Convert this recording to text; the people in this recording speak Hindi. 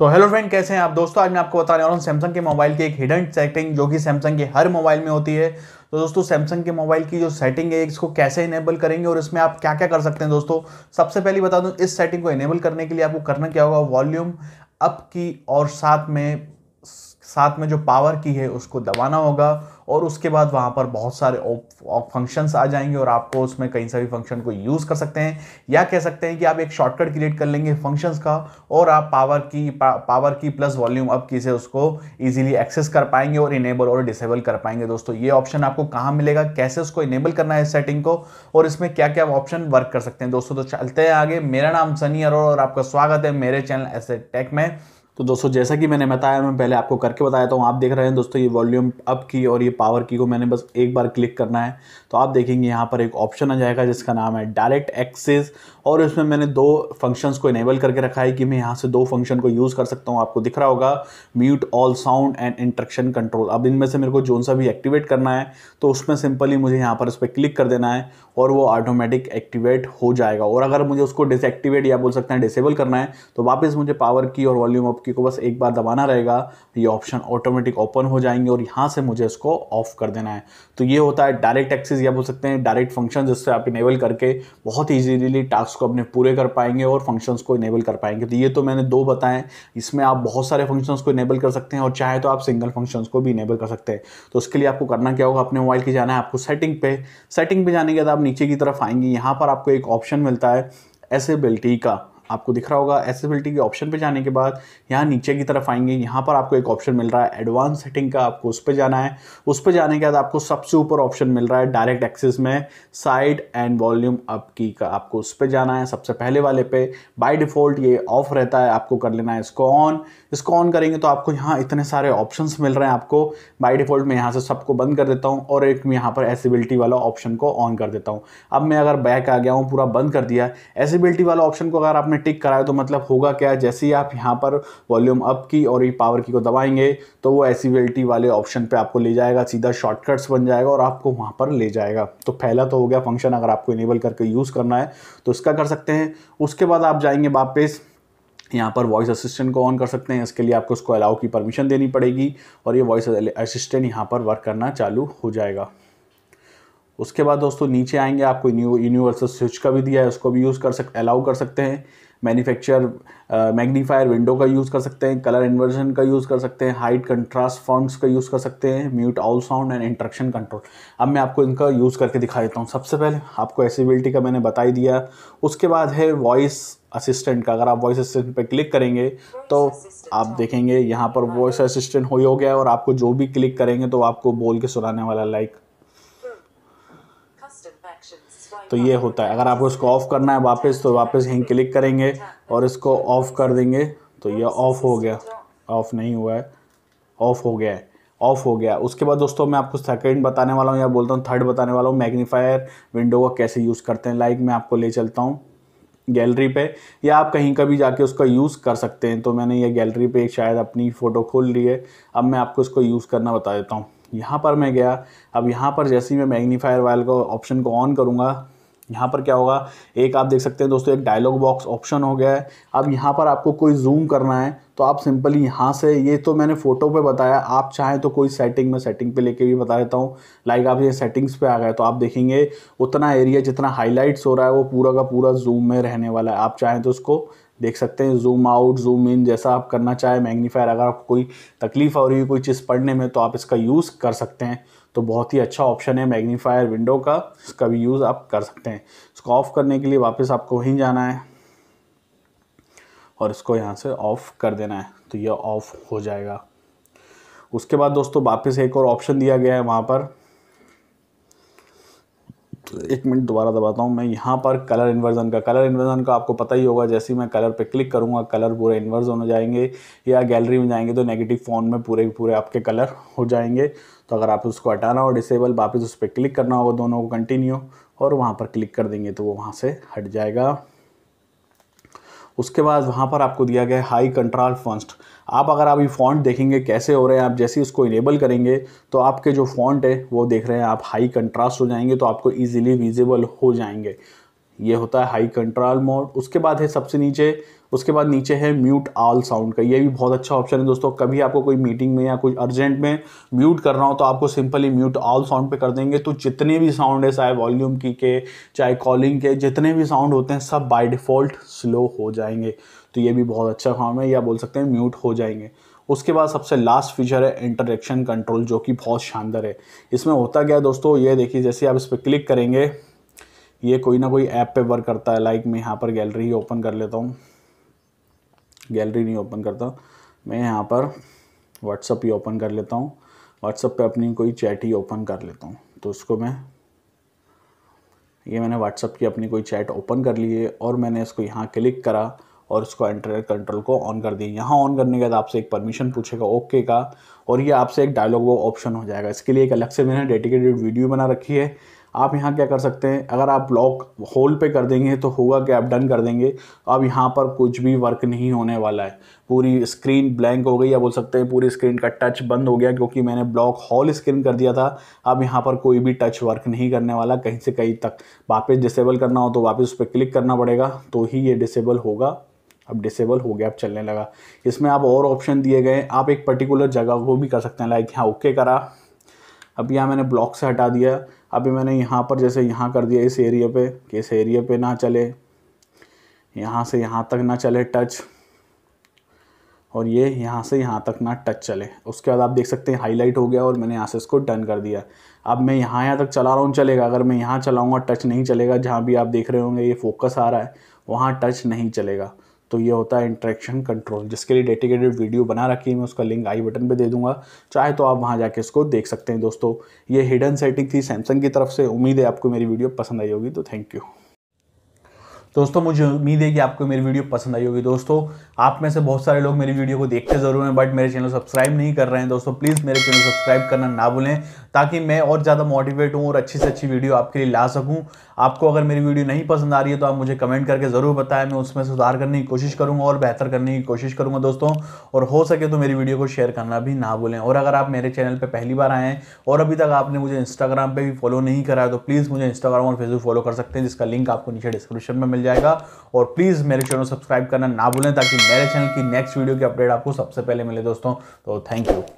तो हेलो फ्रेंड कैसे हैं आप दोस्तों आज मैं आपको बताने वाला हूँ सैमसंग के मोबाइल की एक हिडन सेटिंग जो कि सैमसंग के हर मोबाइल में होती है तो दोस्तों सैमसंग के मोबाइल की जो सेटिंग है इसको कैसे इनेबल करेंगे और इसमें आप क्या क्या कर सकते हैं दोस्तों सबसे पहले बता दूँ इस सेटिंग को इनेबल करने के लिए आपको करना क्या होगा वॉल्यूम अप की और साथ में साथ में जो पावर की है उसको दबाना होगा और उसके बाद वहाँ पर बहुत सारे फंक्शंस आ जाएंगे और आपको उसमें कहीं से भी फंक्शन को यूज़ कर सकते हैं या कह सकते हैं कि आप एक शॉर्टकट क्रिएट कर लेंगे फंक्शंस का और आप पावर की पा, पावर की प्लस वॉल्यूम अप की से उसको ईजिली एक्सेस कर पाएंगे और इनेबल और डिसेबल कर पाएंगे दोस्तों ये ऑप्शन आपको कहाँ मिलेगा कैसे उसको इनेबल करना है इस सेटिंग को और इसमें क्या क्या ऑप्शन वर्क कर सकते हैं दोस्तों तो चलते हैं आगे मेरा नाम सनी अरोड़ और आपका स्वागत है मेरे चैनल एसे टेक में तो दोस्तों जैसा कि मैंने बताया मैं पहले आपको करके बताया था आप देख रहे हैं दोस्तों ये वॉल्यूम अप की और ये पावर की को मैंने बस एक बार क्लिक करना है तो आप देखेंगे यहाँ पर एक ऑप्शन आ जाएगा जिसका नाम है डायरेक्ट एक्सेस और इसमें मैंने दो फंक्शंस को इनेबल करके रखा है कि मैं यहाँ से दो फंक्शन को यूज़ कर सकता हूँ आपको दिख रहा होगा mute all sound and interaction control अब इनमें से मेरे को जोन सा भी एक्टिवेट करना है तो उसमें सिंपली मुझे यहाँ पर उस पर क्लिक कर देना है और वो ऑटोमेटिक एक्टिवेट हो जाएगा और अगर मुझे उसको डिसएक्टिवेट या बोल सकते हैं डिसेबल करना है तो वापस मुझे पावर की और वॉल्यूम अप की व्यक्ति को बस एक बार दबाना रहेगा तो ये ऑप्शन ऑटोमेटिक ओपन हो जाएंगे और यहाँ से मुझे इसको ऑफ कर देना है तो ये होता है डायरेक्ट एक्सेस या बोल सकते हैं डायरेक्ट फंक्शन जिससे आप इनेबल करके बहुत ईजीली टास्क को अपने पूरे कर पाएंगे और फंक्शन को इनेबल कर पाएंगे तो ये तो मैंने दो बताएं इसमें आप बहुत सारे फंक्शन को इनेबल कर सकते हैं और चाहे तो आप सिंगल फंक्शन को भी इनेबल कर सकते हैं तो उसके लिए आपको करना क्या होगा अपने मोबाइल की जाना है आपको सेटिंग पे सेटिंग पे जाने के बाद आप नीचे की तरफ आएंगे यहाँ पर आपको एक ऑप्शन मिलता है एसेबिलिटी का आपको दिख रहा होगा एसेसिबिलिटी के ऑप्शन पे जाने के बाद यहाँ नीचे की तरफ आएंगे यहाँ पर आपको एक ऑप्शन मिल रहा है एडवांस सेटिंग का आपको उस पर जाना है उस पर जाने के बाद आपको सबसे ऊपर ऑप्शन मिल रहा है डायरेक्ट एक्सेस में साइड एंड वॉल्यूम अप की का आपको उस पर जाना है सबसे पहले वाले पे बाय डिफ़ॉल्ट ये ऑफ रहता है आपको कर लेना है इसको ऑन इसको ऑन करेंगे तो आपको यहाँ इतने सारे ऑप्शन मिल रहे हैं आपको बाई डिफ़ॉल्ट मैं यहाँ से सबको बंद कर देता हूँ और एक यहाँ पर एसिबिलिटी वाला ऑप्शन को ऑन कर देता हूँ अब मैं अगर बैक आ गया हूँ पूरा बंद कर दिया एसिबिलिटी वाला ऑप्शन को अगर आपने में टिक कराए तो मतलब होगा क्या जैसे ही आप यहाँ पर वॉल्यूम अप की और ये पावर की को दबाएंगे तो वो एस वाले ऑप्शन पे आपको ले जाएगा सीधा शॉर्टकट्स बन जाएगा और आपको वहाँ पर ले जाएगा तो पहला तो हो गया फंक्शन अगर आपको इनेबल करके यूज़ करना है तो इसका कर सकते हैं उसके बाद आप जाएंगे वापस यहाँ पर वॉइस असिस्टेंट को ऑन कर सकते हैं इसके लिए आपको उसको अलाउ की परमिशन देनी पड़ेगी और ये वॉइस असिस्टेंट यहाँ पर वर्क करना चालू हो जाएगा उसके बाद दोस्तों नीचे आएंगे आपको यूनिवर्सल स्विच का भी दिया है उसको भी यूज़ कर सक अलाउ कर सकते हैं मैन्युफैक्चर मैग्नीफायर विंडो का यूज़ कर सकते हैं कलर इन्वर्जन का यूज़ कर सकते हैं हाइट कंट्रास्ट फॉन्ट्स का यूज़ कर सकते हैं mute all sound and interaction control अब मैं आपको इनका यूज़ करके दिखा देता हूँ सबसे पहले आपको एसिबिलिटी का मैंने बताई दिया उसके बाद है वॉइस असिस्टेंट का अगर आप वॉइस असिस्टेंट पर क्लिक करेंगे तो आप देखेंगे यहाँ पर वॉइस असिस्टेंट हो ही हो गया और आपको जो भी क्लिक करेंगे तो आपको बोल के सुनाने वाला लाइक तो ये होता है अगर आपको इसको ऑफ़ करना है वापस तो वापस यहीं क्लिक करेंगे और इसको ऑफ़ कर देंगे तो ये ऑफ़ हो गया ऑफ़ नहीं हुआ है ऑफ़ हो गया है ऑफ़ हो गया उसके बाद दोस्तों मैं आपको सेकंड बताने वाला हूँ या बोलता हूँ थर्ड बताने वाला हूँ मैग्नीफायर विंडो का कैसे यूज़ करते हैं लाइक मैं आपको ले चलता हूँ गैलरी पे या आप कहीं का भी जाके उसका यूज़ कर सकते हैं तो मैंने ये गैलरी पे एक शायद अपनी फ़ोटो खोल ली है अब मैं आपको इसको यूज़ करना बता देता हूँ यहाँ पर मैं गया अब यहाँ पर जैसे ही मैं मैग्नीफायर वायल का ऑप्शन को ऑन करूँगा यहाँ पर क्या होगा एक आप देख सकते हैं दोस्तों एक डायलॉग बॉक्स ऑप्शन हो गया है अब यहाँ पर आपको कोई जूम करना है तो आप सिंपली यहाँ से ये तो मैंने फ़ोटो पे बताया आप चाहें तो कोई सेटिंग में सेटिंग पे लेके भी बता देता हूँ लाइक आप ये सेटिंग्स पे आ गए तो आप देखेंगे उतना एरिया जितना हाईलाइट्स हो रहा है वो पूरा का पूरा जूम में रहने वाला है आप चाहें तो उसको देख सकते हैं जूम आउट जूम इन जैसा आप करना चाहें मैग्नीफायर अगर आपको कोई तकलीफ़ हो रही है कोई चीज़ पढ़ने में तो आप इसका यूज़ कर सकते हैं तो बहुत ही अच्छा ऑप्शन है मैग्नीफायर विंडो का इसका भी यूज़ आप कर सकते हैं इसको ऑफ़ करने के लिए वापस आपको वहीं जाना है और इसको यहाँ से ऑफ़ कर देना है तो यह ऑफ़ हो जाएगा उसके बाद दोस्तों वापस एक और ऑप्शन दिया गया है वहाँ पर एक मिनट दोबारा दबाता हूँ मैं यहाँ पर कलर इन्वर्जन का कलर इन्वर्जन का आपको पता ही होगा जैसे ही मैं कलर पे क्लिक करूँगा कलर पूरे इन्वर्ज हो जाएंगे या गैलरी में जाएंगे तो नेगेटिव फ़ोन में पूरे पूरे आपके कलर हो जाएंगे तो अगर आप उसको हटाना हो डिसेबल वापस उस पर क्लिक करना होगा दोनों को कंटिन्यू और वहाँ पर क्लिक कर देंगे तो वो वहाँ से हट जाएगा उसके बाद वहाँ पर आपको दिया गया हाई कंट्राल फॉन्ट आप अगर आप ये फॉन्ट देखेंगे कैसे हो रहे हैं आप जैसे उसको इनेबल करेंगे तो आपके जो फॉन्ट है वो देख रहे हैं आप हाई कंट्रास्ट हो जाएंगे तो आपको ईजिली विजिबल हो जाएंगे ये होता है हाई कंट्रोल मोड उसके बाद है सबसे नीचे उसके बाद नीचे है म्यूट ऑल साउंड का ये भी बहुत अच्छा ऑप्शन है दोस्तों कभी आपको कोई मीटिंग में या कोई अर्जेंट में म्यूट कर रहा हो तो आपको सिंपली म्यूट ऑल साउंड पे कर देंगे तो जितने भी साउंड है चाहे वॉल्यूम की के चाहे कॉलिंग के जितने भी साउंड होते हैं सब बाई डिफ़ॉल्ट स्लो हो जाएंगे तो ये भी बहुत अच्छा काम है या बोल सकते हैं म्यूट हो जाएंगे उसके बाद सबसे लास्ट फीचर है इंटरेक्शन कंट्रोल जो कि बहुत शानदार है इसमें होता क्या दोस्तों ये देखिए जैसे आप इस पर क्लिक करेंगे ये कोई ना कोई ऐप पे वर्क करता है लाइक मैं यहाँ पर गैलरी ही ओपन कर लेता हूँ गैलरी नहीं ओपन करता मैं यहाँ पर व्हाट्सअप ही ओपन कर लेता हूँ व्हाट्सअप पे अपनी कोई चैट ही ओपन कर लेता हूँ तो उसको मैं ये मैंने व्हाट्सअप की अपनी कोई चैट ओपन कर ली है और मैंने इसको यहाँ क्लिक करा और उसको एंटर कंट्रोल को ऑन कर दिया यहाँ ऑन करने के बाद आपसे एक परमिशन पूछेगा ओके का और ये आपसे एक डायलॉग वो ऑप्शन हो जाएगा इसके लिए एक अलग से मैंने डेडिकेटेड वीडियो बना रखी है आप यहाँ क्या कर सकते हैं अगर आप ब्लॉक होल पे कर देंगे तो होगा कि आप डन कर देंगे अब यहाँ पर कुछ भी वर्क नहीं होने वाला है पूरी स्क्रीन ब्लैंक हो गई या बोल सकते हैं पूरी स्क्रीन का टच बंद हो गया क्योंकि मैंने ब्लॉक हॉल स्क्रीन कर दिया था अब यहाँ पर कोई भी टच वर्क नहीं करने वाला कहीं से कहीं तक वापस डिसेबल करना हो तो वापस उस पर क्लिक करना पड़ेगा तो ही ये डिसेबल होगा अब डिसेबल हो गया अब चलने लगा इसमें आप और ऑप्शन दिए गए आप एक पर्टिकुलर जगह को भी कर सकते हैं लाइक यहाँ ओके करा अब यहाँ मैंने ब्लॉक से हटा दिया अभी मैंने यहाँ पर जैसे यहाँ कर दिया इस एरिया पे कि इस एरिया पे ना चले यहाँ से यहाँ तक ना चले टच और ये यहाँ से यहाँ तक ना टच चले उसके बाद आप देख सकते हैं हाईलाइट हो गया और मैंने यहाँ से इसको डन कर दिया अब मैं यहाँ यहाँ तक चला रहा हूँ चलेगा अगर मैं यहाँ चलाऊँगा टच नहीं चलेगा जहाँ भी आप देख रहे होंगे ये फोकस आ रहा है वहाँ टच नहीं चलेगा तो ये होता है इंट्रैक्शन कंट्रोल जिसके लिए डेडिकेटेड वीडियो बना रखी है मैं उसका लिंक आई बटन पे दे दूंगा चाहे तो आप वहाँ जाके इसको देख सकते हैं दोस्तों ये हिडन सेटिंग थी सैमसंग की तरफ से उम्मीद है आपको मेरी वीडियो पसंद आई होगी तो थैंक यू दोस्तों मुझे उम्मीद है कि आपको मेरी वीडियो पसंद आई होगी दोस्तों आप में से बहुत सारे लोग मेरी वीडियो को देखते ज़रूर हैं बट मेरे चैनल सब्सक्राइब नहीं कर रहे हैं दोस्तों प्लीज़ मेरे चैनल सब्सक्राइब करना ना भूलें ताकि मैं और ज़्यादा मोटिवेट हूँ और अच्छी से अच्छी वीडियो आपके लिए ला सकूँ आपको अगर मेरी वीडियो नहीं पसंद आ रही है तो आप मुझे कमेंट करके ज़रूर बताएं मैं उसमें सुधार करने की कोशिश करूँगा और बेहतर करने की कोशिश करूँगा दोस्तों और हो सके तो मेरी वीडियो को शेयर करना भी ना भूलें और अगर आप मेरे चैनल पर पहली बार आएँ और अभी तक आपने मुझे इंस्टाग्राम पर भी फॉलो नहीं करा तो प्लीज़ मुझे इंस्टाग्राम और फेसबुक फॉलो कर सकते हैं जिसका लिंक आपको नीचे डिस्क्रिप्शन में मिल मिल जाएगा और प्लीज़ मेरे चैनल सब्सक्राइब करना ना भूलें ताकि मेरे चैनल की नेक्स्ट वीडियो की अपडेट आपको सबसे पहले मिले दोस्तों तो थैंक यू